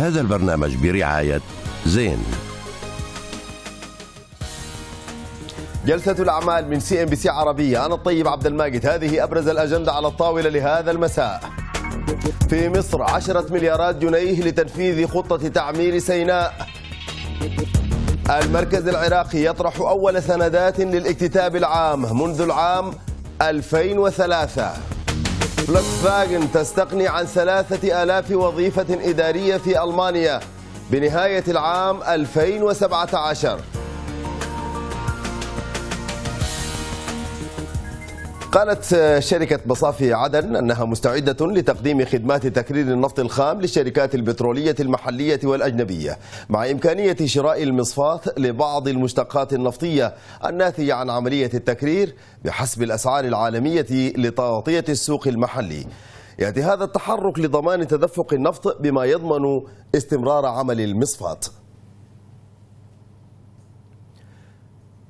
هذا البرنامج برعاية زين جلسة الأعمال من سي ام بي سي عربية أنا الطيب عبد الماجد هذه أبرز الأجندة على الطاولة لهذا المساء في مصر عشرة مليارات جنيه لتنفيذ خطة تعمير سيناء المركز العراقي يطرح أول سندات للاكتتاب العام منذ العام 2003 فاجن تستغني عن ثلاثة آلاف وظيفة إدارية في ألمانيا بنهاية العام 2017 قالت آه، شركة مصافي عدن أنها مستعدة لتقديم خدمات تكرير النفط الخام للشركات البترولية المحلية والأجنبية مع إمكانية شراء المصفاة لبعض المشتقات النفطية الناتجة عن عملية التكرير بحسب الأسعار العالمية لتغطية السوق المحلي يأتي هذا التحرك لضمان تدفق النفط بما يضمن استمرار عمل المصفاة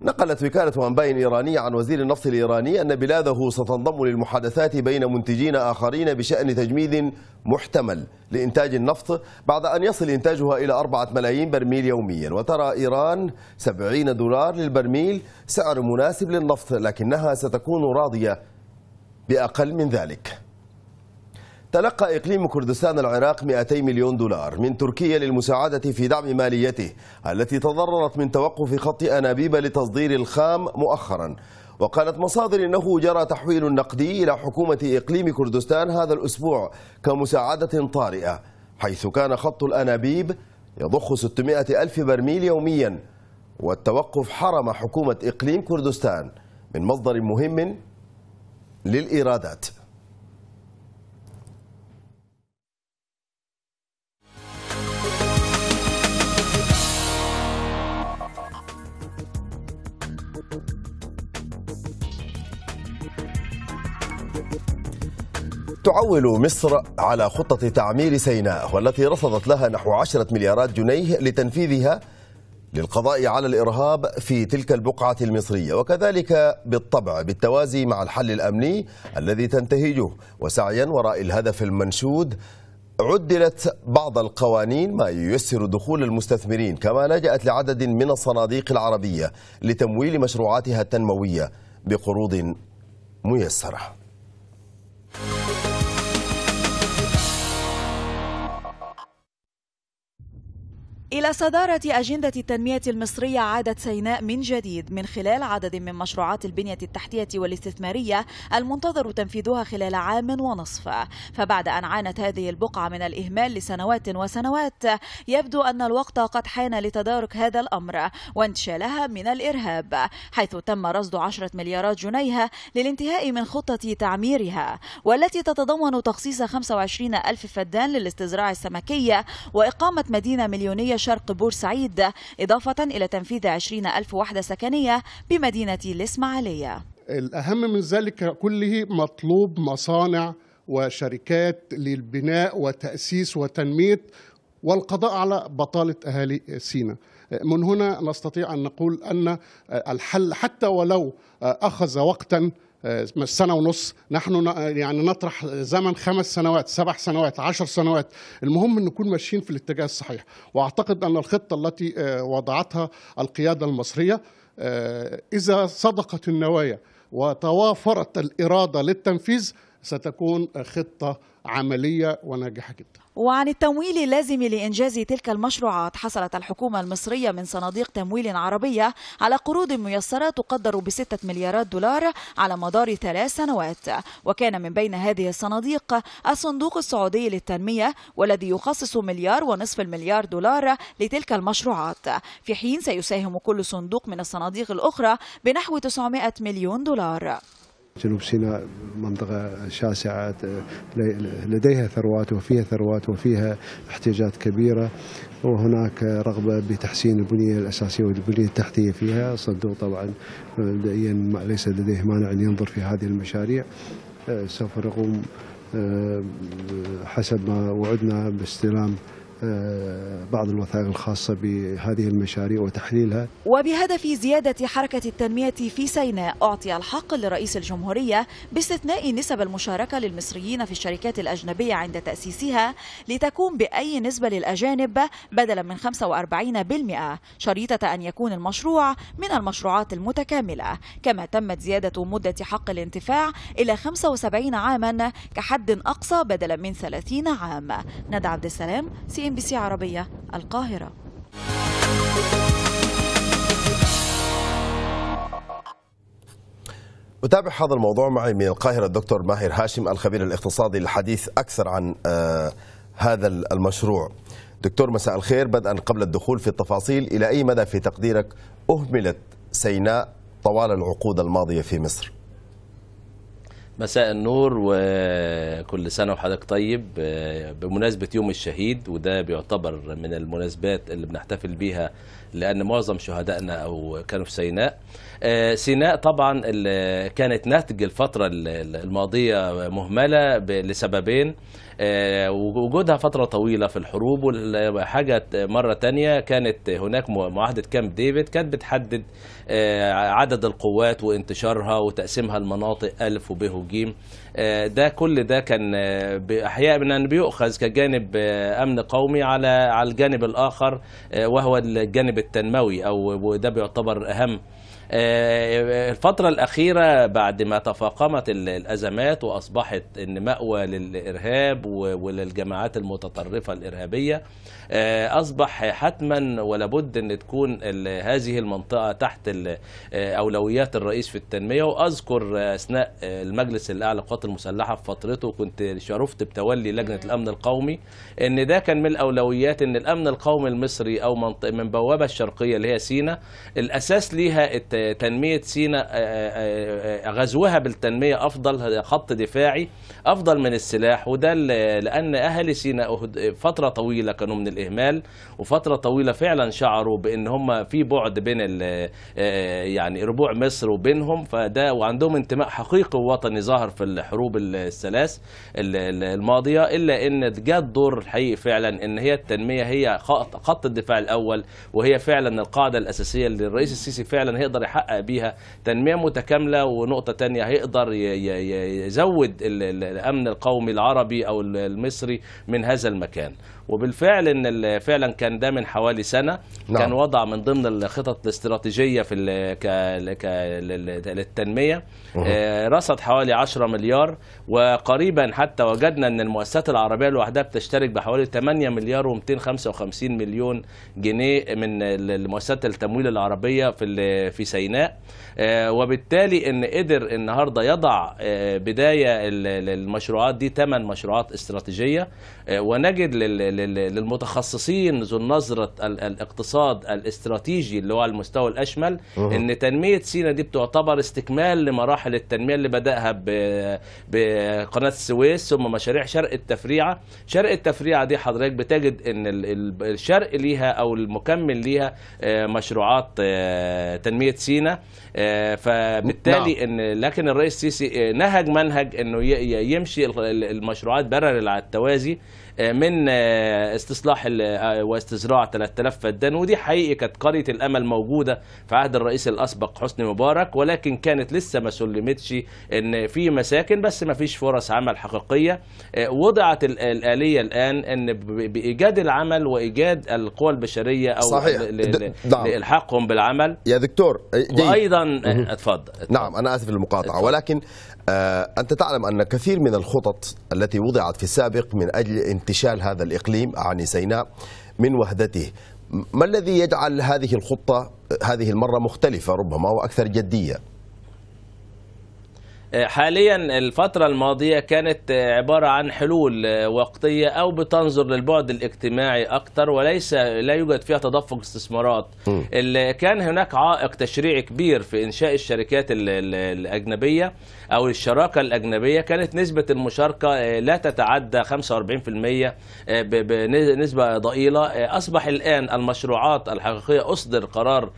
نقلت وكالة أنباء إيرانية عن وزير النفط الإيراني أن بلاده ستنضم للمحادثات بين منتجين آخرين بشأن تجميد محتمل لإنتاج النفط بعد أن يصل إنتاجها إلى 4 ملايين برميل يوميا وترى إيران 70 دولار للبرميل سعر مناسب للنفط لكنها ستكون راضية بأقل من ذلك تلقى إقليم كردستان العراق 200 مليون دولار من تركيا للمساعدة في دعم ماليته التي تضررت من توقف خط أنابيب لتصدير الخام مؤخرا وقالت مصادر أنه جرى تحويل نقدي إلى حكومة إقليم كردستان هذا الأسبوع كمساعدة طارئة حيث كان خط الأنابيب يضخ 600 ألف برميل يوميا والتوقف حرم حكومة إقليم كردستان من مصدر مهم للإيرادات تعول مصر على خطة تعمير سيناء والتي رصدت لها نحو عشرة مليارات جنيه لتنفيذها للقضاء على الإرهاب في تلك البقعة المصرية وكذلك بالطبع بالتوازي مع الحل الأمني الذي تنتهجه وسعيا وراء الهدف المنشود عدلت بعض القوانين ما ييسر دخول المستثمرين كما لجأت لعدد من الصناديق العربية لتمويل مشروعاتها التنموية بقروض ميسره Thank you. إلى صدارة أجندة التنمية المصرية عادت سيناء من جديد من خلال عدد من مشروعات البنية التحتية والاستثمارية المنتظر تنفيذها خلال عام ونصف فبعد أن عانت هذه البقعة من الإهمال لسنوات وسنوات يبدو أن الوقت قد حان لتدارك هذا الأمر وانتشالها من الإرهاب حيث تم رصد عشرة مليارات جنيه للانتهاء من خطة تعميرها والتي تتضمن تخصيص 25 ألف فدان للاستزراع السمكية وإقامة مدينة مليونية شرق بورسعيد إضافة إلى تنفيذ 20 ألف وحدة سكنية بمدينة الإسماعيلية الأهم من ذلك كله مطلوب مصانع وشركات للبناء وتأسيس وتنمية والقضاء على بطالة أهالي سينا من هنا نستطيع أن نقول أن الحل حتى ولو أخذ وقتا آه، سنة ونص نحن يعني نطرح زمن خمس سنوات سبع سنوات عشر سنوات المهم أن نكون ماشيين في الاتجاه الصحيح وأعتقد أن الخطة التي آه، وضعتها القيادة المصرية آه، إذا صدقت النوايا وتوافرت الإرادة للتنفيذ ستكون خطة عملية وناجحة جدا وعن التمويل اللازم لإنجاز تلك المشروعات حصلت الحكومة المصرية من صناديق تمويل عربية على قروض ميسرة تقدر بستة مليارات دولار على مدار ثلاث سنوات وكان من بين هذه الصناديق الصندوق السعودي للتنمية والذي يخصص مليار ونصف المليار دولار لتلك المشروعات في حين سيساهم كل صندوق من الصناديق الأخرى بنحو 900 مليون دولار جنوب سيناء منطقة شاسعة لديها ثروات وفيها ثروات وفيها احتياجات كبيرة وهناك رغبة بتحسين البنية الأساسية والبنية التحتية فيها صندوق طبعا مبدئيا ليس لديه مانع أن ينظر في هذه المشاريع آه، سوف نقوم آه، حسب ما وعدنا باستلام بعض الوثائق الخاصة بهذه المشاريع وتحليلها وبهدف زيادة حركة التنمية في سيناء أعطي الحق لرئيس الجمهورية باستثناء نسب المشاركة للمصريين في الشركات الأجنبية عند تأسيسها لتكون بأي نسبة للأجانب بدلا من 45% شريطة أن يكون المشروع من المشروعات المتكاملة كما تمت زيادة مدة حق الانتفاع إلى 75 عاما كحد أقصى بدلا من 30 عام ندى عبد السلام سي ام بي سي عربية القاهرة أتابع هذا الموضوع معي من القاهرة الدكتور ماهر هاشم الخبير الاقتصادي للحديث أكثر عن آه، هذا المشروع دكتور مساء الخير بدءا قبل الدخول في التفاصيل إلى أي مدى في تقديرك أهملت سيناء طوال العقود الماضية في مصر؟ مساء النور وكل سنة وحضرتك طيب آه، بمناسبة يوم الشهيد وده بيعتبر من المناسبات اللي بنحتفل بيها لأن معظم شهدائنا أو كانوا في سيناء آه، سيناء طبعا كانت نتج الفترة الماضية مهملة لسببين آه، وجودها فترة طويلة في الحروب وحاجة مرة تانية كانت هناك معاهدة كامب ديفيد كانت بتحدد آه، عدد القوات وانتشارها وتقسيمها لمناطق ألف وب وجيم آه، ده كل ده كان آه، من ان بيؤخذ كجانب آه، امن قومي على على الجانب الاخر وهو الجانب التنموي او وده بيعتبر اهم آه، الفترة الأخيرة بعد ما تفاقمت الأزمات وأصبحت إن مأوى للإرهاب وللجماعات المتطرفة الإرهابية آه، أصبح حتما ولابد أن تكون هذه المنطقة تحت آه، أولويات الرئيس في التنمية وأذكر أثناء المجلس الأعلى للقوات المسلحة في فترته كنت شرفت بتولي لجنة الأمن القومي أن ده كان من الأولويات أن الأمن القومي المصري أو من بوابة الشرقية اللي هي سينا الأساس ليها تنمية سيناء آه، آه، آه، غزوها بالتنمية أفضل خط دفاعي أفضل من السلاح وده لأن أهل سيناء فترة طويلة كانوا من الإهمال وفترة طويلة فعلا شعروا بأن هم في بعد بين يعني ربوع مصر وبينهم فده وعندهم انتماء حقيقي ووطني ظهر في الحروب الثلاث الماضية إلا أن جاء الدور الحقيقي فعلا أن هي التنمية هي خط الدفاع الأول وهي فعلا القاعدة الأساسية اللي الرئيس السيسي فعلا هيقدر يحقق بيها تنميه متكامله ونقطه تانية هيقدر يزود الامن القومي العربي او المصري من هذا المكان وبالفعل ان فعلا كان ده من حوالي سنه نعم. كان وضع من ضمن الخطط الاستراتيجيه في ك... للتنميه آه رصد حوالي 10 مليار وقريبا حتى وجدنا ان المؤسسات العربيه لوحدها بتشترك بحوالي 8 مليار و255 مليون جنيه من المؤسسات التمويل العربيه في في سيناء آه وبالتالي ان قدر النهارده يضع آه بدايه المشروعات دي ثمان مشروعات استراتيجيه آه، ونجد لل للمتخصصين ذو النظرة الاقتصاد الاستراتيجي اللي هو على المستوى الأشمل أوه. أن تنمية سينا دي بتعتبر استكمال لمراحل التنمية اللي بدأها بقناة السويس ثم مشاريع شرق التفريعة شرق التفريعة دي حضرتك بتجد أن الشرق ليها أو المكمل ليها آه، مشروعات آه، تنمية سينا آه، فبالتالي نعم. ان لكن الرئيس السيسي نهج منهج انه يمشي المشروعات برر على التوازي من آه، استصلاح آه، واستزراع 3000 فدان ودي حقيقي كانت قريه الامل موجوده في عهد الرئيس الاسبق حسني مبارك ولكن كانت لسه ما سلمتش ان في مساكن بس ما فيش فرص عمل حقيقيه آه، وضعت الاليه الان ان بايجاد العمل وايجاد القوى البشريه او صحيح. نعم. لالحاقهم بالعمل يا دكتور جيد. وايضا اتفضل نعم انا اسف للمقاطعه ولكن انت تعلم ان كثير من الخطط التي وضعت في السابق من اجل انت اغتشال هذا الإقليم أعني سيناء من وهدته ما الذي يجعل هذه الخطة هذه المرة مختلفة ربما وأكثر جدية آه، حاليا الفترة الماضية كانت آه، عبارة عن حلول آه، وقتية أو بتنظر للبعد الاجتماعي أكثر وليس لا يوجد فيها تدفق استثمارات كان هناك عائق تشريعي كبير في إنشاء الشركات الأجنبية او الشراكه الاجنبيه كانت نسبه المشاركه آه، لا تتعدى 45% آه، بنسبه ضئيله آه، اصبح الان المشروعات الحقيقيه اصدر قرار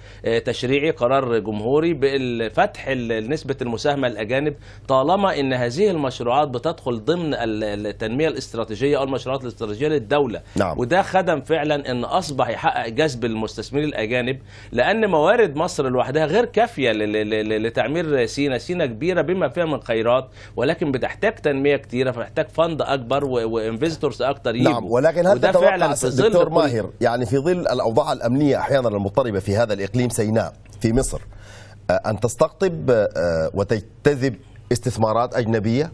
تشريعي قرار جمهوري بفتح نسبه المساهمه الاجانب طالما ان هذه المشروعات بتدخل ضمن التنميه الاستراتيجيه او المشروعات الاستراتيجيه للدوله نعم. وده خدم فعلا ان اصبح يحقق جذب المستثمرين الاجانب لان موارد مصر لوحدها غير كافيه لتعمير سينا سينا كبيره بما فيها فيها من خيرات ولكن بتحتاج تنميه كتيره فمحتاج فند اكبر وانفستورز اكتر نعم، يجوا نعم ولكن هل وده فعلا في ظل دكتور ماهر يعني في ظل الاوضاع الامنيه احيانا المضطربه في هذا الاقليم سيناء في مصر آه، ان تستقطب آه، آه، وتجتذب استثمارات اجنبيه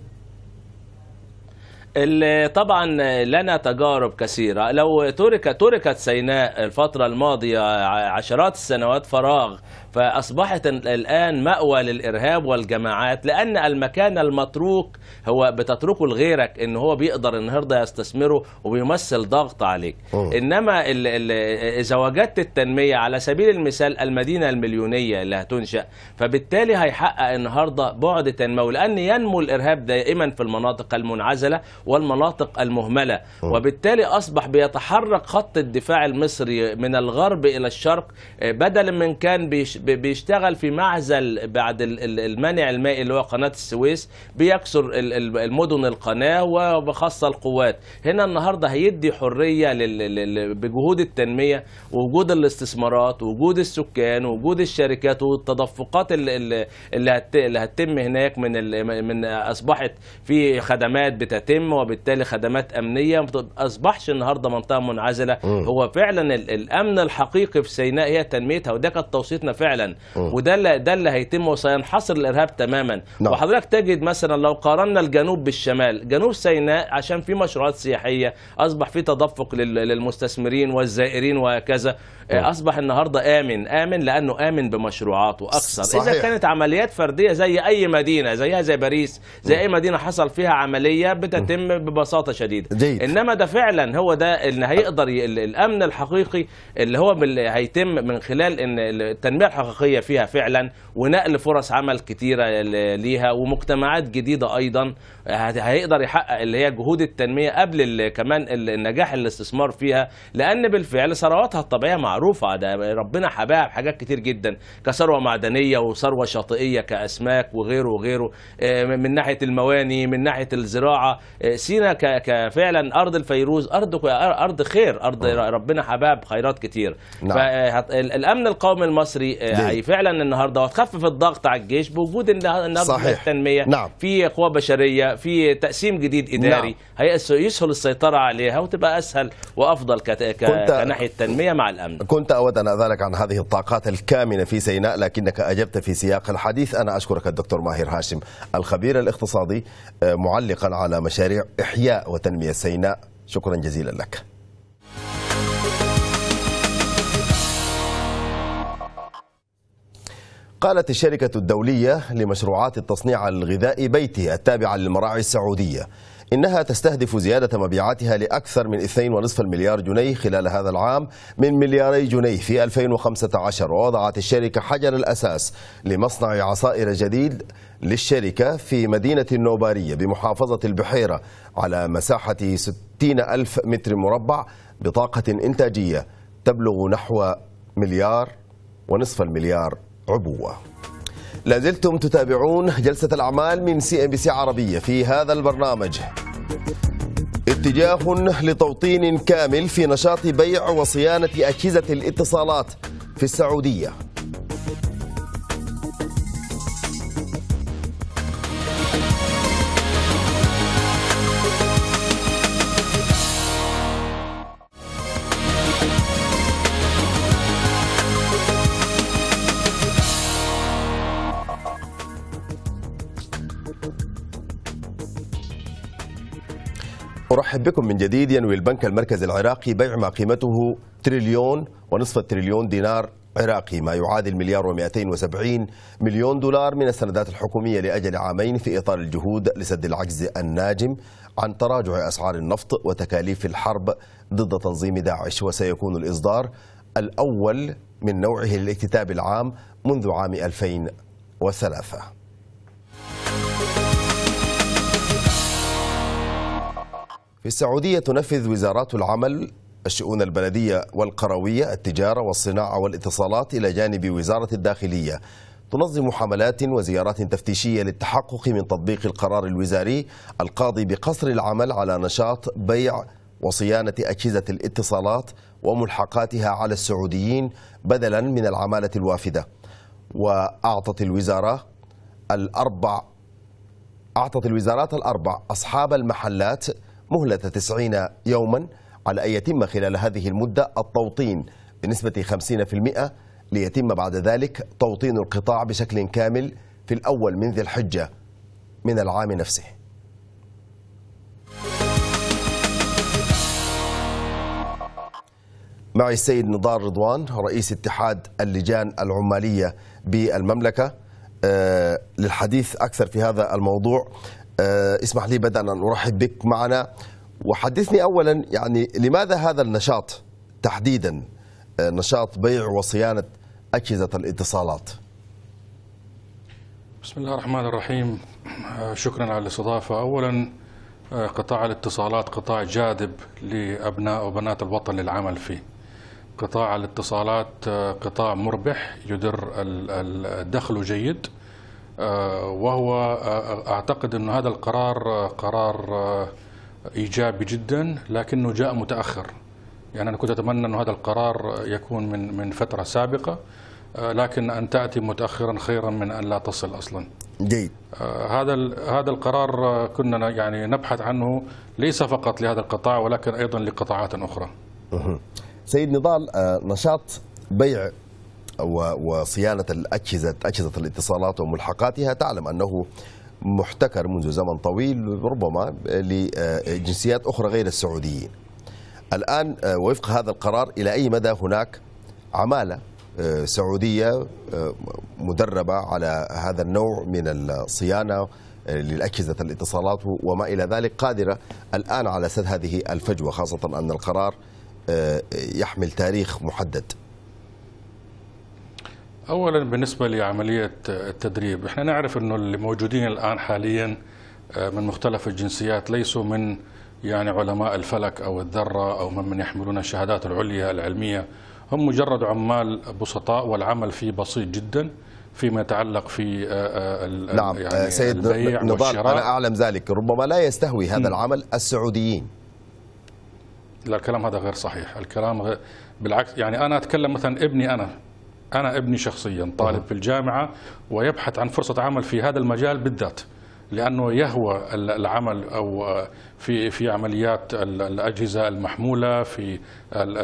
طبعا لنا تجارب كثيره لو ترك تركت سيناء الفتره الماضيه عشرات السنوات فراغ فاصبحت الان ماوى للارهاب والجماعات لان المكان المتروك هو بتتركه لغيرك ان هو بيقدر النهارده يستثمره وبيمثل ضغط عليك أوه. انما اذا وجدت التنميه على سبيل المثال المدينه المليونيه اللي هتنشا فبالتالي هيحقق النهارده بعد تنموي لان ينمو الارهاب دائما في المناطق المنعزله والمناطق المهملة وبالتالي أصبح بيتحرك خط الدفاع المصري من الغرب إلى الشرق آه، بدلا من كان بيشتغل في معزل بعد المانع المائي اللي هو قناة السويس بيكسر المدن القناة وبخاصة القوات هنا النهاردة هيدي حرية بجهود التنمية وجود الاستثمارات وجود السكان وجود الشركات والتدفقات اللي هتتم هناك من من اصبحت في خدمات بتتم وبالتالي خدمات امنيه ما اصبحش النهارده منطقه منعزله هو فعلا الامن الحقيقي في سيناء هي تنميتها وده كانت توصيتنا فعلا وده اللي ده اللي هيتم وسينحصر الارهاب تماما نعم. وحضرتك تجد مثلا لو قارنا الجنوب بالشمال جنوب سيناء عشان في مشروعات سياحيه اصبح في تدفق للمستثمرين والزائرين وهكذا آه، اصبح النهارده امن امن لانه امن بمشروعاته اكثر صحيح. اذا كانت عمليات فرديه زي اي مدينه زيها زي باريس زي اي مدينه حصل فيها عمليه بتتم يتم ببساطه شديده جيد. انما ده فعلا هو ده اللي هيقدر ي... الامن الحقيقي اللي هو هيتم من خلال ان التنميه الحقيقيه فيها فعلا ونقل فرص عمل كتيره ليها ومجتمعات جديده ايضا هيقدر يحقق اللي هي جهود التنميه قبل كمان النجاح الاستثمار فيها لان بالفعل ثرواتها الطبيعيه معروفه ده ربنا حباها بحاجات كتير جدا كثروه معدنيه وثروه شاطئيه كاسماك وغيره وغيره آه، من ناحيه المواني من ناحيه الزراعه آه، آه، سينا كفعلا ارض الفيروز ارض ارض خير ارض آه. ربنا حباب خيرات كتير نعم. فالامن آه، القومي المصري فعلا النهارده وتخفف الضغط على الجيش بوجود النهارده التنميه نعم. في قوى بشريه في تقسيم جديد اداري نعم. يسهل السيطره عليها وتبقى اسهل وافضل كناحيه التنميه مع الامن كنت اود ان اذلك عن هذه الطاقات الكامنه في سيناء لكنك اجبت في سياق الحديث انا اشكرك الدكتور ماهر هاشم الخبير الاقتصادي معلقا على مشاريع إحياء وتنمية سيناء شكرا جزيلا لك قالت الشركة الدولية لمشروعات التصنيع الغذائي بيتي التابعة للمراعي السعودية إنها تستهدف زيادة مبيعاتها لأكثر من 2.5 مليار جنيه خلال هذا العام من ملياري جنيه في 2015 ووضعت الشركة حجر الأساس لمصنع عصائر جديد للشركة في مدينة النوبارية بمحافظة البحيرة على مساحة 60 ألف متر مربع بطاقة إنتاجية تبلغ نحو مليار ونصف المليار عبوة لازلتم تتابعون جلسة الأعمال من سي ام بي سي عربية في هذا البرنامج اتجاه لتوطين كامل في نشاط بيع وصيانة أجهزة الاتصالات في السعودية نرحب بكم من جديد ينوي البنك المركزي العراقي بيع ما قيمته تريليون ونصف تريليون دينار عراقي ما يعادل مليار و270 مليون دولار من السندات الحكومية لأجل عامين في إطار الجهود لسد العجز الناجم عن تراجع أسعار النفط وتكاليف الحرب ضد تنظيم داعش وسيكون الإصدار الأول من نوعه للاكتتاب العام منذ عام 2003 في السعودية تنفذ وزارات العمل الشؤون البلدية والقروية التجارة والصناعة والاتصالات إلى جانب وزارة الداخلية تنظم حملات وزيارات تفتيشية للتحقق من تطبيق القرار الوزاري القاضي بقصر العمل على نشاط بيع وصيانة أجهزة الاتصالات وملحقاتها على السعوديين بدلا من العمالة الوافدة وأعطت الوزارة الأربع أعطت الوزارات الأربع أصحاب المحلات مهلة 90 يوما على أن يتم خلال هذه المدة التوطين بنسبة 50% ليتم بعد ذلك توطين القطاع بشكل كامل في الأول من ذي الحجة من العام نفسه معي السيد نضار رضوان رئيس اتحاد اللجان العمالية بالمملكة آه، للحديث أكثر في هذا الموضوع آه، اسمح لي بدأنا أن أرحب بك معنا وحدثني أولا يعني لماذا هذا النشاط تحديدا آه، نشاط بيع وصيانة أجهزة الاتصالات بسم الله الرحمن الرحيم آه، شكرا على الاستضافة أولا قطاع الاتصالات قطاع جاذب لأبناء وبنات الوطن للعمل فيه قطاع الاتصالات قطاع مربح يدر الدخل جيد آه، وهو آه، أعتقد أن هذا القرار آه، قرار إيجابي جدا لكنه جاء متأخر يعني أنا كنت أتمنى أن هذا القرار يكون من من فترة سابقة لكن أن تأتي متأخرا خيرا من أن لا تصل أصلا جيد هذا هذا القرار كنا يعني نبحث عنه ليس فقط لهذا القطاع ولكن أيضا لقطاعات أخرى سيد نضال نشاط بيع وصيانة الأجهزة أجهزة الاتصالات وملحقاتها تعلم أنه محتكر منذ زمن طويل ربما لجنسيات أخرى غير السعوديين الآن آه، وفق هذا القرار إلى أي مدى هناك عمالة آه، سعودية آه، مدربة على هذا النوع من الصيانة للأجهزة الاتصالات وما إلى ذلك قادرة الآن على سد هذه الفجوة خاصة أن القرار يحمل تاريخ محدد اولا بالنسبه لعمليه آه، التدريب احنا نعرف انه اللي موجودين الان حاليا آه، من مختلف الجنسيات ليسوا من يعني علماء الفلك او الذره او من, من يحملون الشهادات العليا العلميه هم مجرد عمال بسطاء والعمل فيه بسيط جدا فيما يتعلق في آه، نعم يعني سيد نضال انا اعلم ذلك ربما لا يستهوي هذا م. العمل السعوديين لا الكلام هذا غير صحيح الكلام غير بالعكس يعني انا اتكلم مثلا ابني انا أنا ابني شخصيا طالب في الجامعة ويبحث عن فرصة عمل في هذا المجال بالذات لأنه يهوى العمل أو في في عمليات الأجهزة المحمولة في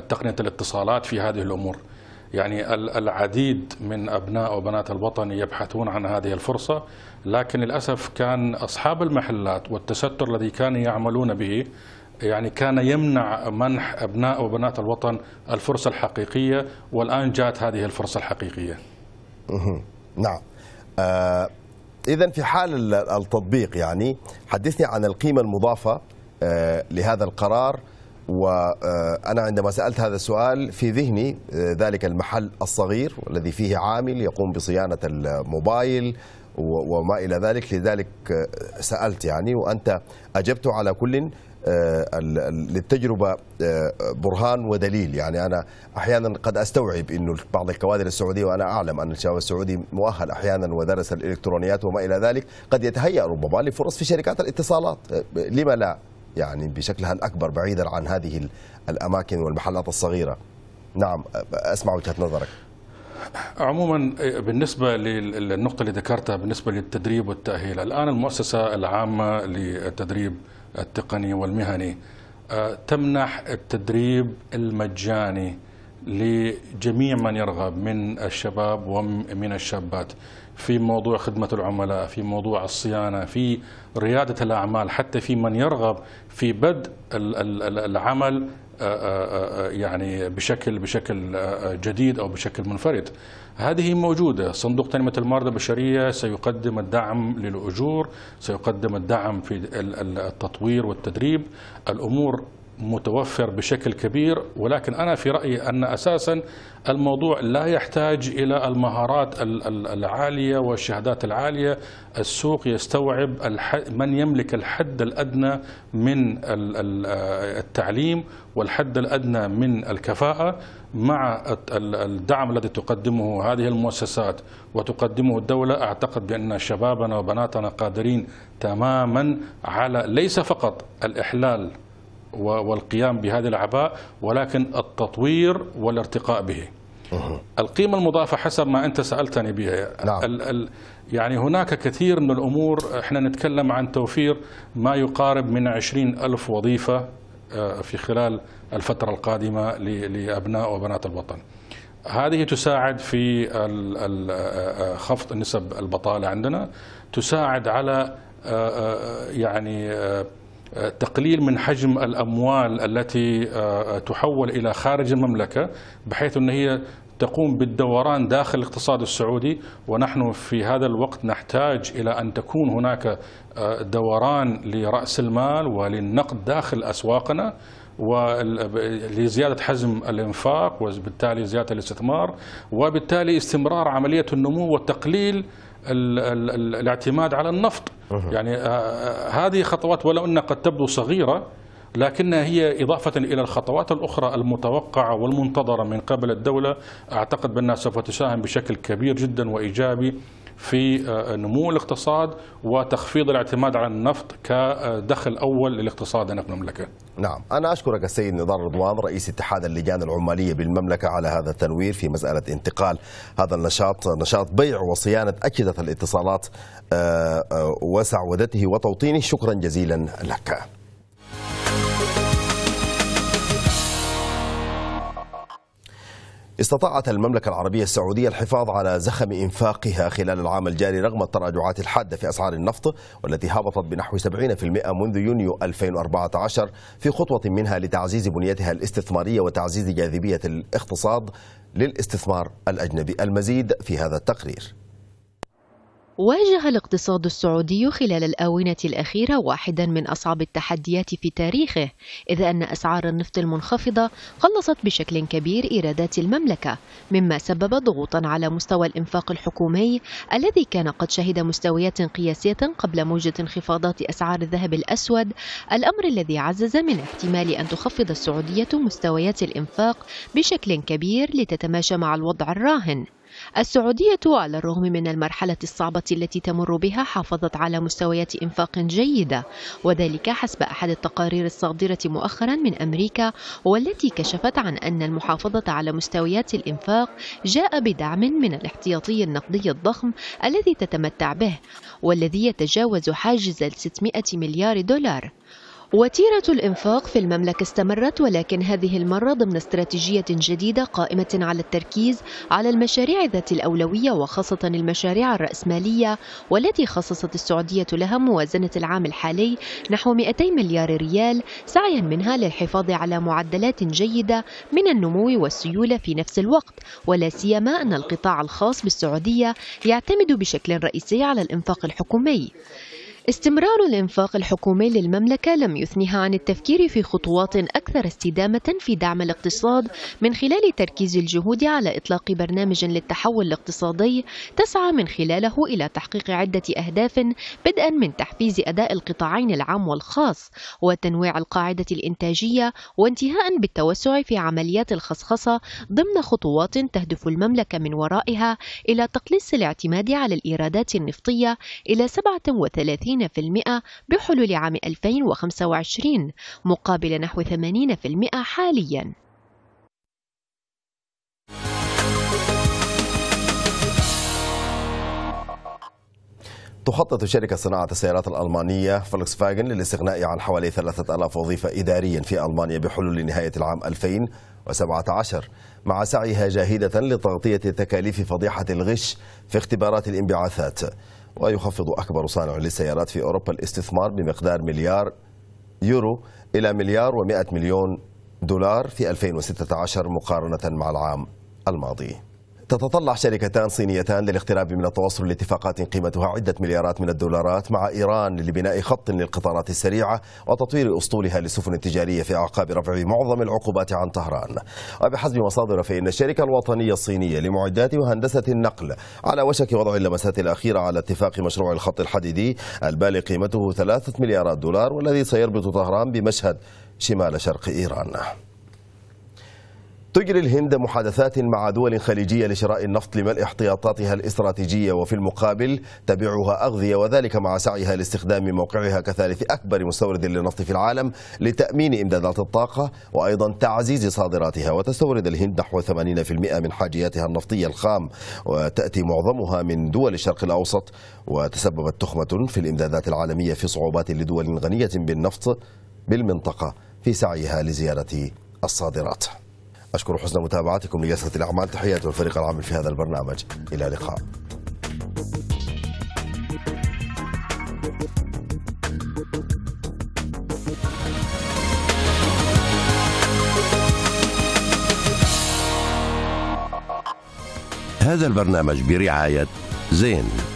تقنية الاتصالات في هذه الأمور يعني العديد من أبناء وبنات الوطن يبحثون عن هذه الفرصة لكن للأسف كان أصحاب المحلات والتستر الذي كانوا يعملون به يعني كان يمنع منح أبناء وبنات الوطن الفرصة الحقيقية والآن جاءت هذه الفرصة الحقيقية نعم آه إذا في حال التطبيق يعني حدثني عن القيمة المضافة آه لهذا القرار وأنا آه، عندما سألت هذا السؤال في ذهني آه، ذلك المحل الصغير الذي فيه عامل يقوم بصيانة الموبايل وما إلى ذلك لذلك آه، سألت يعني وأنت أجبت على كل آه، للتجربة آه، برهان ودليل يعني أنا أحيانا قد أستوعب أنه بعض الكوادر السعودية وأنا أعلم أن الشباب السعودي مؤهل أحيانا ودرس الإلكترونيات وما إلى ذلك قد يتهيأ ربما لفرص في شركات الاتصالات آه، لما لا يعني بشكلها الأكبر بعيدا عن هذه الأماكن والمحلات الصغيرة نعم أسمع وجهة نظرك عموما بالنسبة للنقطة اللي ذكرتها بالنسبة للتدريب والتأهيل الآن المؤسسة العامة للتدريب التقني والمهني آه، تمنح التدريب المجاني لجميع من يرغب من الشباب ومن الشابات في موضوع خدمة العملاء في موضوع الصيانة في ريادة الأعمال حتى في من يرغب في بدء العمل آه، آه، آه، يعني بشكل بشكل جديد او بشكل منفرد. هذه موجوده، صندوق تنميه الموارد البشريه سيقدم الدعم للاجور، سيقدم الدعم في التطوير والتدريب، الامور متوفر بشكل كبير ولكن أنا في رأيي أن أساسا الموضوع لا يحتاج إلى المهارات العالية والشهادات العالية السوق يستوعب من يملك الحد الأدنى من آه، التعليم والحد الأدنى من الكفاءة مع الدعم الذي تقدمه هذه المؤسسات وتقدمه الدولة أعتقد بأن شبابنا وبناتنا قادرين تماما على ليس فقط الإحلال والقيام بهذه الأعباء ولكن التطوير والارتقاء به القيمة المضافة حسب ما أنت سألتني بها نعم. يعني هناك كثير من الأمور احنا نتكلم عن توفير ما يقارب من عشرين ألف وظيفة آه، في خلال الفترة القادمة لأبناء وبنات الوطن هذه تساعد في آه، آه، خفض نسب البطالة عندنا تساعد على يعني تقليل من حجم الأموال التي آه، آه، تحول إلى خارج المملكة بحيث أن هي تقوم بالدوران داخل الاقتصاد السعودي ونحن في هذا الوقت نحتاج إلى أن تكون هناك آه، دوران لرأس المال وللنقد داخل أسواقنا ولزيادة حجم الإنفاق وبالتالي زيادة الاستثمار وبالتالي استمرار عملية النمو والتقليل الاعتماد على النفط يعني آه، آه، هذه خطوات ولو أنها قد تبدو صغيرة لكنها هي إضافة إلى الخطوات الأخرى المتوقعة والمنتظرة من قبل الدولة أعتقد بأنها سوف تساهم بشكل كبير جدا وإيجابي في آه، نمو الاقتصاد وتخفيض الاعتماد على النفط كدخل أول للاقتصاد هنا في المملكة نعم أنا أشكرك السيد نضال رضوان رئيس اتحاد اللجان العمالية بالمملكة على هذا التنوير في مسألة انتقال هذا النشاط نشاط بيع وصيانة أجهزة الاتصالات آه، آه، وسعودته وتوطينه شكرا جزيلا لك استطاعت المملكة العربية السعودية الحفاظ على زخم إنفاقها خلال العام الجاري رغم التراجعات الحادة في أسعار النفط والتي هبطت بنحو 70% منذ يونيو 2014 في خطوة منها لتعزيز بنيتها الاستثمارية وتعزيز جاذبية الاقتصاد للاستثمار الأجنبي المزيد في هذا التقرير واجه الاقتصاد السعودي خلال الآونة الأخيرة واحدا من أصعب التحديات في تاريخه، إذ أن أسعار النفط المنخفضة قلصت بشكل كبير إيرادات المملكة، مما سبب ضغوطا على مستوى الإنفاق الحكومي الذي كان قد شهد مستويات قياسية قبل موجة انخفاضات أسعار الذهب الأسود، الأمر الذي عزز من احتمال أن تخفض السعودية مستويات الإنفاق بشكل كبير لتتماشى مع الوضع الراهن. السعودية على الرغم من المرحلة الصعبة التي تمر بها حافظت على مستويات إنفاق جيدة وذلك حسب أحد التقارير الصادرة مؤخرا من أمريكا والتي كشفت عن أن المحافظة على مستويات الإنفاق جاء بدعم من الاحتياطي النقدي الضخم الذي تتمتع به والذي يتجاوز حاجز 600 مليار دولار وتيرة الإنفاق في المملكة استمرت ولكن هذه المرة ضمن استراتيجية جديدة قائمة على التركيز على المشاريع ذات الأولوية وخاصة المشاريع الرأسمالية والتي خصصت السعودية لها موازنة العام الحالي نحو 200 مليار ريال سعيا منها للحفاظ على معدلات جيدة من النمو والسيولة في نفس الوقت ولا سيما أن القطاع الخاص بالسعودية يعتمد بشكل رئيسي على الإنفاق الحكومي استمرار الإنفاق الحكومي للمملكة لم يثنها عن التفكير في خطوات أكثر استدامة في دعم الاقتصاد من خلال تركيز الجهود على إطلاق برنامج للتحول الاقتصادي تسعى من خلاله إلى تحقيق عدة أهداف بدءا من تحفيز أداء القطاعين العام والخاص وتنويع القاعدة الإنتاجية وانتهاء بالتوسع في عمليات الخصخصة ضمن خطوات تهدف المملكة من ورائها إلى تقليص الاعتماد على الإيرادات النفطية إلى 37 بحلول عام 2025 مقابل نحو 80% حالياً تخطط شركة صناعة السيارات الألمانية فولكس فاجن للاستغناء عن حوالي 3000 وظيفة إداريا في ألمانيا بحلول نهاية العام 2017 مع سعيها جاهدة لتغطية تكاليف فضيحة الغش في اختبارات الانبعاثات ويخفض أكبر صانع للسيارات في أوروبا الاستثمار بمقدار مليار يورو إلى مليار ومائة مليون دولار في 2016 مقارنة مع العام الماضي تتطلع شركتان صينيتان للاقتراب من التوصل لاتفاقات قيمتها عدة مليارات من الدولارات مع إيران لبناء خط للقطارات السريعة وتطوير أسطولها للسفن التجارية في أعقاب رفع معظم العقوبات عن طهران وبحسب مصادر فإن الشركة الوطنية الصينية لمعدات وهندسة النقل على وشك وضع اللمسات الأخيرة على اتفاق مشروع الخط الحديدي البالغ قيمته ثلاثة مليارات دولار والذي سيربط طهران بمشهد شمال شرق إيران تجري الهند محادثات مع دول خليجية لشراء النفط لملء احتياطاتها الاستراتيجية وفي المقابل تبيعها أغذية وذلك مع سعيها لاستخدام موقعها كثالث أكبر مستورد للنفط في العالم لتأمين إمدادات الطاقة وأيضا تعزيز صادراتها وتستورد الهند نحو 80% من حاجياتها النفطية الخام وتأتي معظمها من دول الشرق الأوسط وتسببت تخمة في الإمدادات العالمية في صعوبات لدول غنية بالنفط بالمنطقة في سعيها لزيادة الصادرات أشكر حسن متابعتكم لجلسة الأعمال تحيات الفريق العامل في هذا البرنامج إلى اللقاء هذا البرنامج برعاية زين